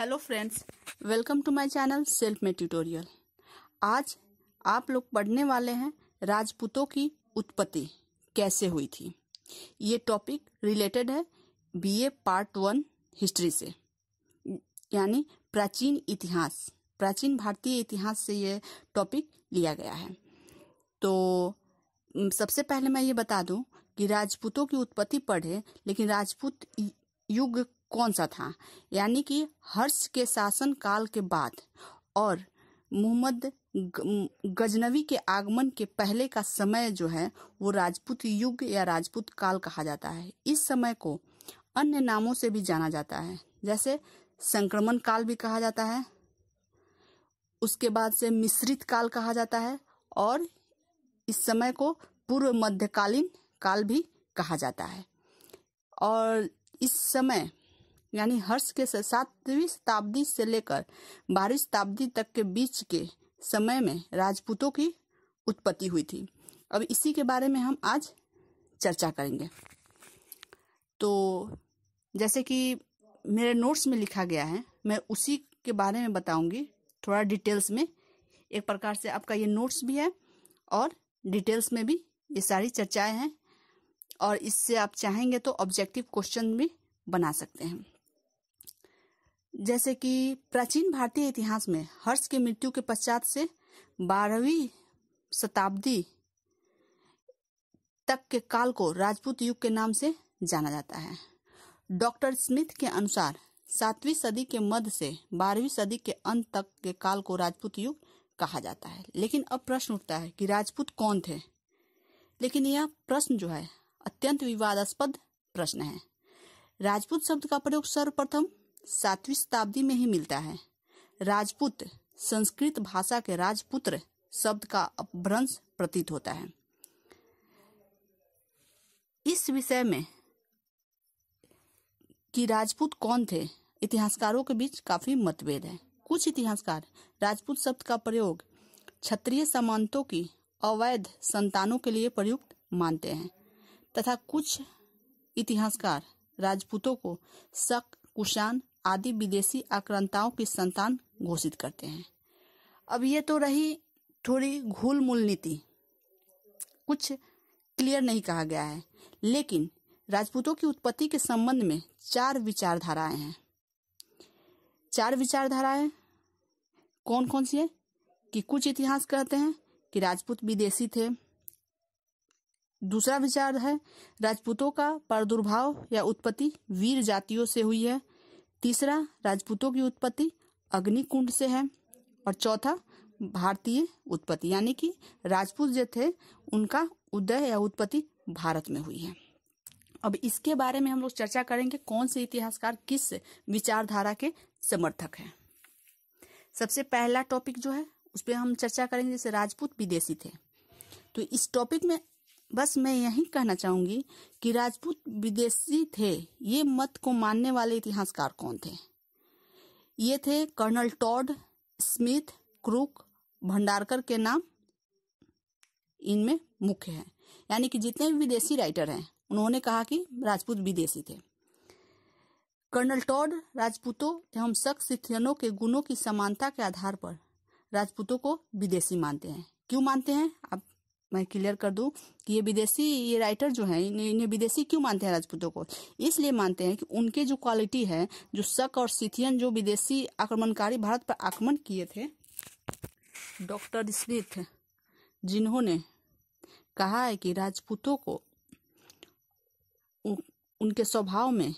hello friends welcome to my channel self में tutorial आज आप लोग पढ़ने वाले हैं राजपूतों की उत्पत्ति कैसे हुई थी ये टॉपिक रिलेटेड है बीए पार्ट वन हिस्ट्री से यानी प्राचीन इतिहास प्राचीन भारतीय इतिहास से ये टॉपिक लिया गया है तो सबसे पहले मैं ये बता दूं कि राजपूतों की उत्पत्ति पढ़े लेकिन राजपूत युग कौन सा था यानी कि हर्ष के शासन काल के बाद और मोहम्मद गजनवी के आगमन के पहले का समय जो है वो राजपूत युग या राजपूत काल कहा जाता है इस समय को अन्य नामों से भी जाना जाता है जैसे संक्रमण काल भी कहा जाता है उसके बाद से मिश्रित काल कहा जाता है और इस समय को पूर्व मध्यकालीन काल भी कहा जाता है और इस समय यानी हर्ष के सातवीं शताब्दी से लेकर बारहवीं शताब्दी तक के बीच के समय में राजपूतों की उत्पत्ति हुई थी अब इसी के बारे में हम आज चर्चा करेंगे तो जैसे कि मेरे नोट्स में लिखा गया है मैं उसी के बारे में बताऊंगी थोड़ा डिटेल्स में एक प्रकार से आपका ये नोट्स भी है और डिटेल्स में भी ये सारी चर्चाएं हैं और इससे आप चाहेंगे तो ऑब्जेक्टिव क्वेश्चन भी बना सकते हैं जैसे कि प्राचीन भारतीय इतिहास में हर्ष की मृत्यु के पश्चात से बारहवीं शताब्दी तक के काल को राजपूत युग के नाम से जाना जाता है डॉक्टर स्मिथ के अनुसार सातवीं सदी के मध्य से बारहवीं सदी के अंत तक के काल को राजपूत युग कहा जाता है लेकिन अब प्रश्न उठता है कि राजपूत कौन थे लेकिन यह प्रश्न जो है अत्यंत विवादास्पद प्रश्न है राजपूत शब्द का प्रयोग सर्वप्रथम सातवीं शताब्दी में ही मिलता है राजपूत संस्कृत भाषा के राजपुत्र शब्द का अपभ्रंश प्रतीत होता है इस विषय में कि राजपूत कौन थे इतिहासकारों के बीच काफी मतभेद है कुछ इतिहासकार राजपूत शब्द का प्रयोग क्षत्रिय सामंतों की अवैध संतानों के लिए प्रयुक्त मानते हैं तथा कुछ इतिहासकार राजपूतों को शक कुशान आदि विदेशी आक्रांताओं की संतान घोषित करते हैं अब ये तो रही थोड़ी घूल मूल नीति कुछ क्लियर नहीं कहा गया है लेकिन राजपूतों की उत्पत्ति के संबंध में चार विचारधाराएं हैं चार विचारधाराएं कौन कौन सी है कि कुछ इतिहास कहते हैं कि राजपूत विदेशी थे दूसरा विचार है राजपूतों का प्रादुर्भाव या उत्पत्ति वीर जातियों से हुई है तीसरा राजपूतों की उत्पत्ति अग्निकुंड से है और चौथा भारतीय उत्पत्ति यानी कि राजपूत जो थे उनका उदय या उत्पत्ति भारत में हुई है अब इसके बारे में हम लोग चर्चा करेंगे कौन से इतिहासकार किस विचारधारा के समर्थक हैं सबसे पहला टॉपिक जो है उस पर हम चर्चा करेंगे जैसे राजपूत विदेशी थे तो इस टॉपिक में बस मैं यही कहना चाहूंगी कि राजपूत विदेशी थे ये मत को मानने वाले इतिहासकार कौन थे ये थे colonel Tod Smith Crooke Bhandarkar के नाम इनमें मुख्य हैं यानी कि जितने भी विदेशी राइटर हैं उन्होंने कहा कि राजपूत विदेशी थे कर्नल टॉड राजपूतों एवं सिथियनों के गुणों की समानता के आधार पर राजपूतों को विदेशी मानते हैं क्यों मानते हैं आप मैं क्लियर कर दूं कि ये विदेशी ये राइटर जो है इन्हें विदेशी क्यों मानते हैं राजपूतों को इसलिए मानते हैं कि उनके जो क्वालिटी है जो शक और सिथियन जो विदेशी आक्रमणकारी भारत पर आक्रमण किए थे डॉक्टर स्मिथ जिन्होंने कहा है कि राजपूतों को उनके स्वभाव में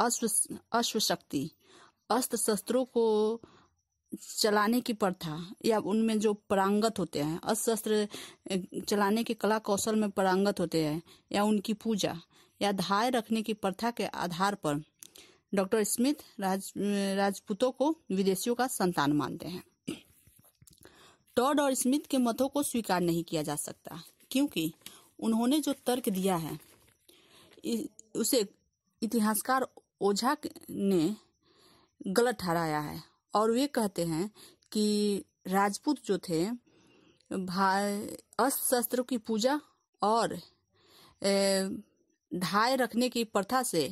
अश्व अश्व शक्ति अस्त्र शस्त्रों को चलाने की प्रथा या उनमें जो परांगत होते हैं अस्त्र चलाने के कला कौशल में परांगत होते हैं या उनकी पूजा या धाय रखने की प्रथा के आधार पर डॉक्टर स्मिथ राज राजपूतों को विदेशियों का संतान मानते हैं टॉड और स्मिथ के मतों को स्वीकार नहीं किया जा सकता क्योंकि उन्होंने जो तर्क दिया है उसे इतिहासकार ओझा ने गलत ठहराया है और वे कहते हैं कि राजपूत जो थे अस्त्र की पूजा और ढाय रखने की प्रथा से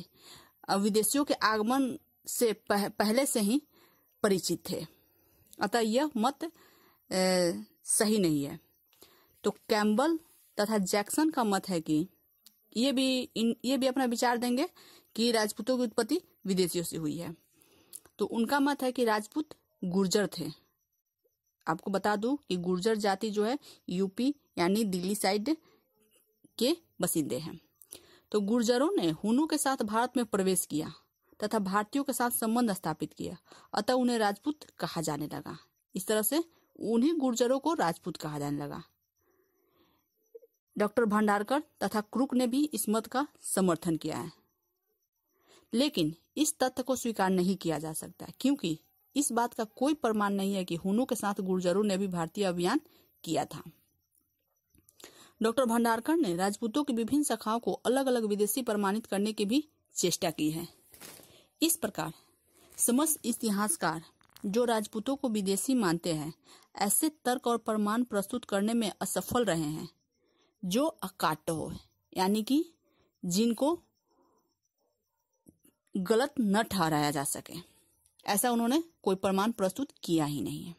विदेशियों के आगमन से पह, पहले से ही परिचित थे अतः यह मत ए, सही नहीं है तो कैम्बल तथा जैक्सन का मत है कि ये भी इन ये भी अपना विचार देंगे कि राजपूतों की उत्पत्ति विदेशियों से हुई है तो उनका मत है कि राजपूत गुर्जर थे आपको बता दूं कि गुर्जर जाति जो है यूपी यानी दिल्ली साइड के बसिंदे हैं तो गुर्जरों ने हुनों के साथ भारत में प्रवेश किया तथा भारतीयों के साथ संबंध स्थापित किया अतः उन्हें राजपूत कहा जाने लगा इस तरह से उन्हीं गुर्जरों को राजपूत कहा जाने लगा डॉक्टर भंडारकर तथा क्रुक ने भी इस मत का समर्थन किया है लेकिन इस तथ्य को स्वीकार नहीं किया जा सकता क्योंकि इस बात का कोई प्रमाण नहीं है कि हुनु के साथ गुर्जरों ने भी भारतीय अभियान किया था डॉक्टर भंडारकर ने राजपूतों की विभिन्न शाखाओं को अलग अलग विदेशी प्रमाणित करने की भी चेष्टा की है इस प्रकार समस्त इतिहासकार जो राजपूतों को विदेशी मानते हैं ऐसे तर्क और प्रमाण प्रस्तुत करने में असफल रहे हैं जो अकाट्य हो यानी कि जिनको गलत न ठहराया जा सके ऐसा उन्होंने कोई प्रमाण प्रस्तुत किया ही नहीं है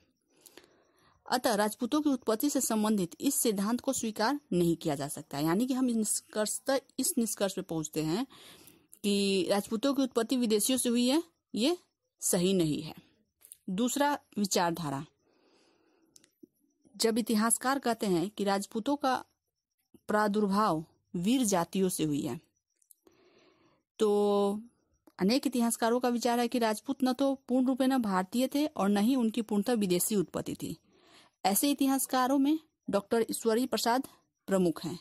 अतः राजपूतों की उत्पत्ति से संबंधित इस सिद्धांत को स्वीकार नहीं किया जा सकता यानी कि हम निष्कर्षतः इस निष्कर्ष पे पहुंचते हैं कि राजपूतों की उत्पत्ति विदेशियों से हुई है ये सही नहीं है दूसरा विचारधारा जब इतिहासकार कहते हैं कि राजपूतों का प्रादुर्भाव वीर जातियों से हुई है तो अनेक इतिहासकारों का विचार है कि राजपूत न तो पूर्ण रूप न भारतीय थे और न ही उनकी पूर्णतः विदेशी उत्पत्ति थी ऐसे इतिहासकारों में डॉक्टर ईश्वरी प्रसाद प्रमुख हैं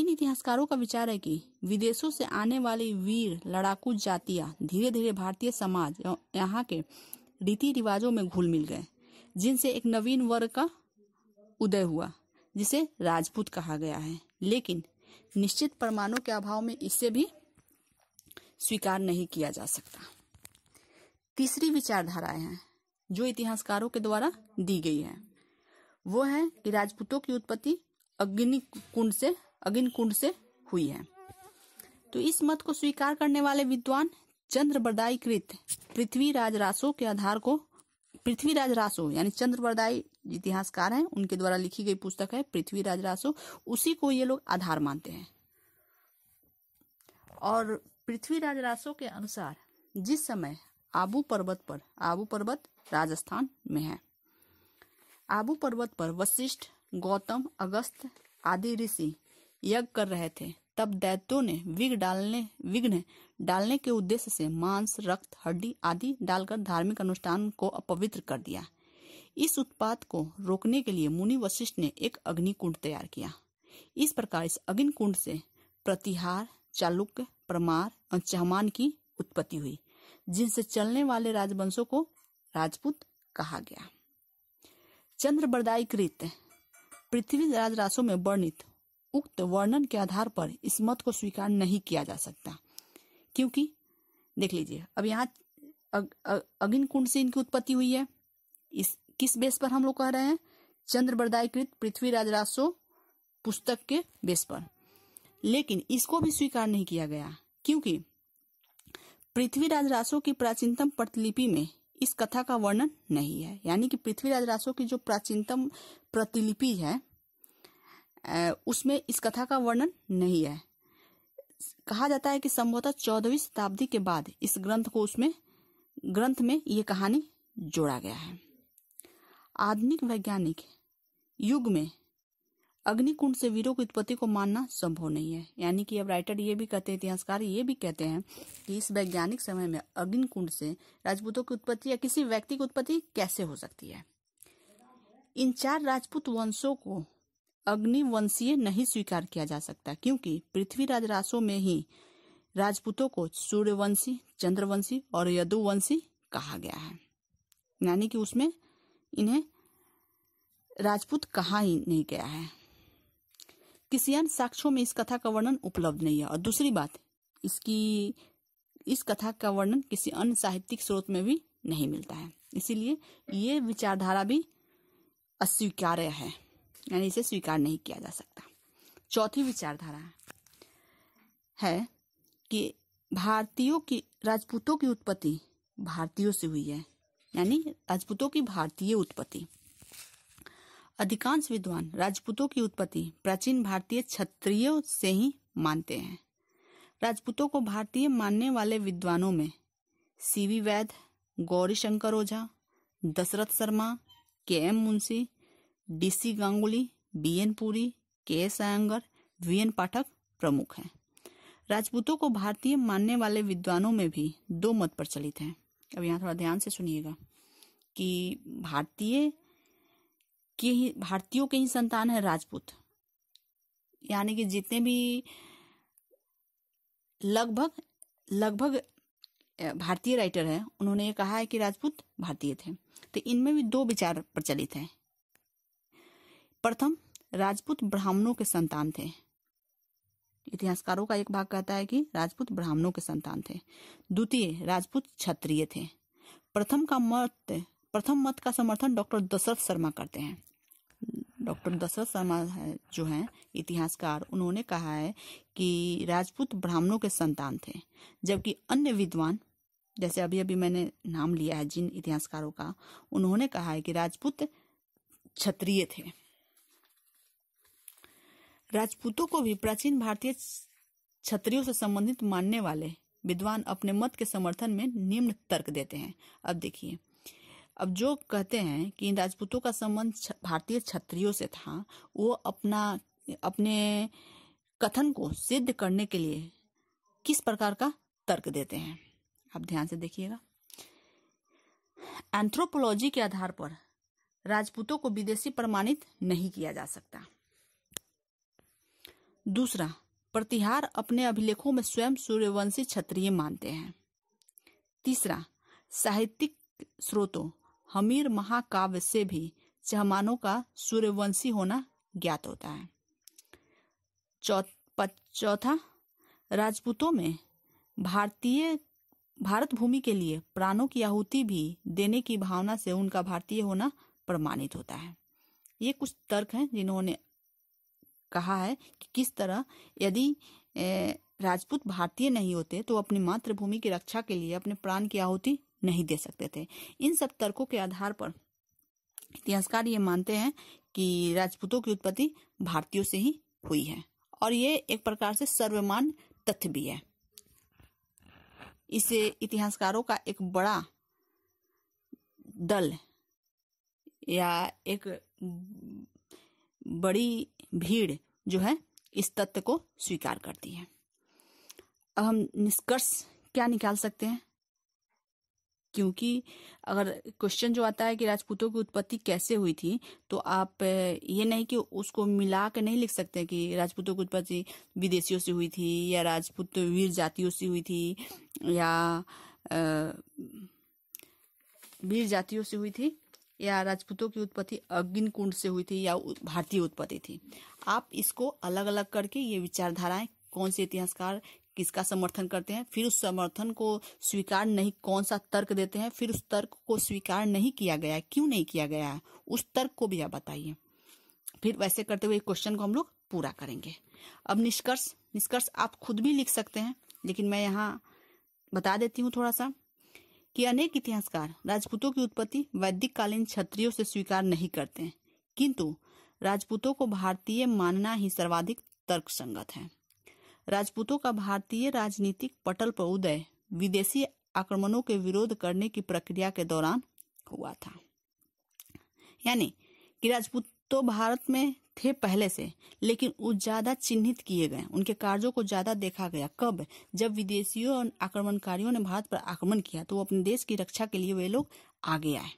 इन इतिहासकारों का विचार है कि विदेशों से आने वाली वीर लड़ाकू जातियां धीरे धीरे भारतीय समाज यहाँ के रीति रिवाजों में घुल मिल गए जिनसे एक नवीन वर्ग का उदय हुआ जिसे राजपूत कहा गया है लेकिन निश्चित प्रमाणों के अभाव में इससे भी स्वीकार नहीं किया जा सकता तीसरी विचारधारा है जो इतिहासकारों के द्वारा दी गई है वो है कि राजपूतों की उत्पत्ति अग्नि कुंड से अग्नि कुंड से हुई है तो इस मत को स्वीकार करने वाले विद्वान चंद्र बरदाई कृत पृथ्वीराज रासो के आधार को पृथ्वीराज रासो यानी चंद्र बरदाई इतिहासकार हैं उनके द्वारा लिखी गई पुस्तक है पृथ्वीराज रासो उसी को ये लोग आधार मानते हैं और पृथ्वीराज रासो के अनुसार जिस समय आबू पर्वत पर आबू पर्वत राजस्थान में है आबू पर्वत पर वशिष्ठ गौतम अगस्त आदि ऋषि यज्ञ कर रहे थे तब दैत्यों ने विघ डालने विघ्न डालने के उद्देश्य से मांस रक्त हड्डी आदि डालकर धार्मिक अनुष्ठान को अपवित्र कर दिया इस उत्पात को रोकने के लिए मुनि वशिष्ठ ने एक अग्निकुंड तैयार किया इस प्रकार इस अग्निकुंड से प्रतिहार चालुक्य परमार और चहमान की उत्पत्ति हुई जिनसे चलने वाले राजवंशों को राजपूत कहा गया बरदाई कृत पृथ्वी रासों में वर्णित उक्त वर्णन के आधार पर इस मत को स्वीकार नहीं किया जा सकता क्योंकि देख लीजिए अब यहाँ अग्न कुंड से इनकी उत्पत्ति हुई है इस किस बेस पर हम लोग कह रहे हैं बरदाई कृत पृथ्वी राजरासो पुस्तक के बेस पर लेकिन इसको भी स्वीकार नहीं किया गया क्योंकि पृथ्वीराज रासो की प्राचीनतम प्रतिलिपि में इस कथा का वर्णन नहीं है यानी कि पृथ्वीराज रासो की जो प्राचीनतम प्रतिलिपि है उसमें इस कथा का वर्णन नहीं है कहा जाता है कि संभवतः चौदहवीं शताब्दी के बाद इस ग्रंथ को उसमें ग्रंथ में ये कहानी जोड़ा गया है आधुनिक वैज्ञानिक युग में अग्निकुंड से वीरों की उत्पत्ति को मानना संभव नहीं है यानी कि अब राइटर ये भी कहते हैं इतिहासकार ये भी कहते हैं कि इस वैज्ञानिक समय में अग्निकुंड से राजपूतों की उत्पत्ति या किसी व्यक्ति की उत्पत्ति कैसे हो सकती है इन चार राजपूत वंशों को अग्निवंशीय नहीं स्वीकार किया जा सकता क्योंकि पृथ्वीराज रासों में ही राजपूतों को सूर्यवंशी चंद्रवंशी और यदुवंशी कहा गया है यानी कि उसमें इन्हें राजपूत कहा ही नहीं गया है किसी अन्य साक्ष्यों में इस कथा का वर्णन उपलब्ध नहीं है और दूसरी बात इसकी इस कथा का वर्णन किसी अन्य साहित्यिक स्रोत में भी नहीं मिलता है इसीलिए ये विचारधारा भी अस्वीकार्य है यानी इसे स्वीकार नहीं किया जा सकता चौथी विचारधारा है कि भारतीयों की राजपूतों की उत्पत्ति भारतीयों से हुई है यानी राजपूतों की भारतीय उत्पत्ति अधिकांश विद्वान राजपूतों की उत्पत्ति प्राचीन भारतीय क्षत्रियो से ही मानते हैं राजपूतों को भारतीय मानने वाले विद्वानों में C V Vaid Gauri Shankar Ojha Dasharath Sharma K M Munshi D C Ganguly B N Puri K S Iyengar V N Pathak प्रमुख हैं राजपूतों को भारतीय मानने वाले विद्वानों में भी दो मत प्रचलित हैं अब यहाँ थोड़ा ध्यान से सुनिएगा कि भारतीय के ही भारतीयों के ही संतान है राजपूत यानी कि जितने भी लगभग लगभग भारतीय राइटर हैं उन्होंने ये कहा है कि राजपूत भारतीय थे तो इनमें भी दो विचार प्रचलित हैं प्रथम राजपूत ब्राह्मणों के संतान थे इतिहासकारों का एक भाग कहता है कि राजपूत ब्राह्मणों के संतान थे द्वितीय राजपूत क्षत्रिय थे प्रथम का मत प्रथम मत का समर्थन डॉक्टर दशरथ शर्मा करते हैं डॉक्टर दशरथ शर्मा है जो हैं इतिहासकार उन्होंने कहा है कि राजपूत ब्राह्मणों के संतान थे जबकि अन्य विद्वान जैसे अभी अभी मैंने नाम लिया है जिन इतिहासकारों का उन्होंने कहा है कि राजपूत क्षत्रिय थे राजपूतों को भी प्राचीन भारतीय क्षत्रियों से संबंधित मानने वाले विद्वान अपने मत के समर्थन में निम्न तर्क देते हैं अब देखिए अब जो कहते हैं कि इन राजपूतों का संबंध भारतीय क्षत्रियों से था वो अपना अपने कथन को सिद्ध करने के लिए किस प्रकार का तर्क देते हैं आप ध्यान से देखिएगा एंथ्रोपोलॉजी के आधार पर राजपूतों को विदेशी प्रमाणित नहीं किया जा सकता दूसरा प्रतिहार अपने अभिलेखों में स्वयं सूर्यवंशी क्षत्रिय मानते हैं तीसरा साहित्यिक स्रोतों हमीर महाकाव्य से भी चहमानों का सूर्यवंशी होना ज्ञात होता है चौथा राजपूतों में भारतीय भारत भूमि के लिए प्राणों की आहुति भी देने की भावना से उनका भारतीय होना प्रमाणित होता है ये कुछ तर्क हैं जिन्होंने कहा है कि किस तरह यदि राजपूत भारतीय नहीं होते तो अपनी मातृभूमि की रक्षा के लिए अपने प्राण की आहुति नहीं दे सकते थे इन सब तर्कों के आधार पर इतिहासकार ये मानते हैं कि राजपूतों की उत्पत्ति भारतीयों से ही हुई है और ये एक प्रकार से सर्वमान तथ्य भी है इसे इतिहासकारों का एक बड़ा दल या एक बड़ी भीड़ जो है इस तथ्य को स्वीकार करती है अब हम निष्कर्ष क्या निकाल सकते हैं क्योंकि अगर क्वेश्चन जो आता है कि राजपूतों की उत्पत्ति कैसे हुई थी तो आप ये नहीं कि उसको मिला के नहीं लिख सकते कि राजपूतों की उत्पत्ति विदेशियों से हुई थी या राजपूत वीर जातियों से हुई थी या वीर जातियों से हुई थी या राजपूतों की उत्पत्ति कुंड से हुई थी या भारतीय उत्पत्ति थी आप इसको अलग अलग करके ये विचारधाराएं कौन से इतिहासकार किसका समर्थन करते हैं फिर उस समर्थन को स्वीकार नहीं कौन सा तर्क देते हैं फिर उस तर्क को स्वीकार नहीं किया गया क्यों नहीं किया गया है उस तर्क को भी आप बताइए फिर वैसे करते हुए क्वेश्चन को हम लोग पूरा करेंगे अब निष्कर्ष निष्कर्ष आप खुद भी लिख सकते हैं लेकिन मैं यहाँ बता देती हूँ थोड़ा सा कि अनेक इतिहासकार राजपूतों की उत्पत्ति वैदिक कालीन क्षत्रियों से स्वीकार नहीं करते हैं किंतु राजपूतों को भारतीय मानना ही सर्वाधिक तर्कसंगत है राजपूतों का भारतीय राजनीतिक पटल पर उदय विदेशी आक्रमणों के विरोध करने की प्रक्रिया के दौरान हुआ था यानी कि राजपूत तो भारत में थे पहले से लेकिन वो ज्यादा चिन्हित किए गए उनके कार्यों को ज्यादा देखा गया कब जब विदेशियों और आक्रमणकारियों ने भारत पर आक्रमण किया तो वो अपने देश की रक्षा के लिए वे लोग आगे आए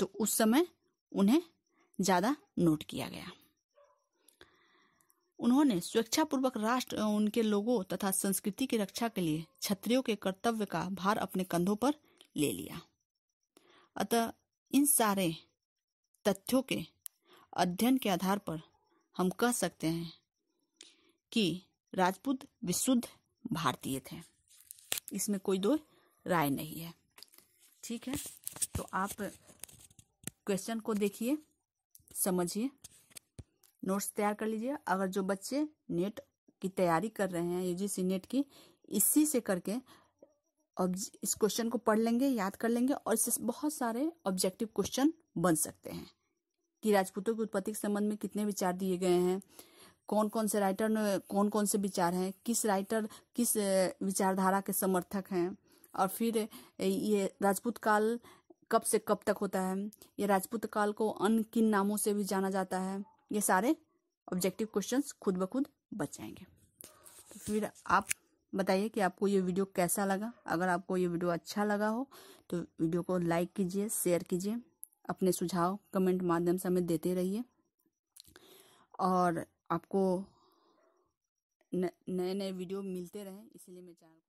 तो उस समय उन्हें ज्यादा नोट किया गया उन्होंने स्वेच्छापूर्वक राष्ट्र उनके लोगों तथा संस्कृति की रक्षा के लिए क्षत्रियों के कर्तव्य का भार अपने कंधों पर ले लिया अतः इन सारे तथ्यों के अध्ययन के आधार पर हम कह सकते हैं कि राजपूत विशुद्ध भारतीय थे इसमें कोई दो राय नहीं है ठीक है तो आप क्वेश्चन को देखिए समझिए नोट्स तैयार कर लीजिए अगर जो बच्चे नेट की तैयारी कर रहे हैं यूजीसी नेट की इसी से करके इस क्वेश्चन को पढ़ लेंगे याद कर लेंगे और इससे बहुत सारे ऑब्जेक्टिव क्वेश्चन बन सकते हैं कि राजपूतों की उत्पत्ति के संबंध में कितने विचार दिए गए हैं कौन कौन से राइटर ने कौन कौन से विचार हैं किस राइटर किस विचारधारा के समर्थक हैं और फिर ये राजपूत काल कब से कब तक होता है ये राजपूत काल को अन्य किन नामों से भी जाना जाता है ये सारे ऑब्जेक्टिव क्वेश्चंस खुद ब खुद बच जाएंगे तो फिर आप बताइए कि आपको ये वीडियो कैसा लगा अगर आपको ये वीडियो अच्छा लगा हो तो वीडियो को लाइक कीजिए शेयर कीजिए अपने सुझाव कमेंट माध्यम से हमें देते रहिए और आपको नए नए वीडियो मिलते रहें इसीलिए मैं चाह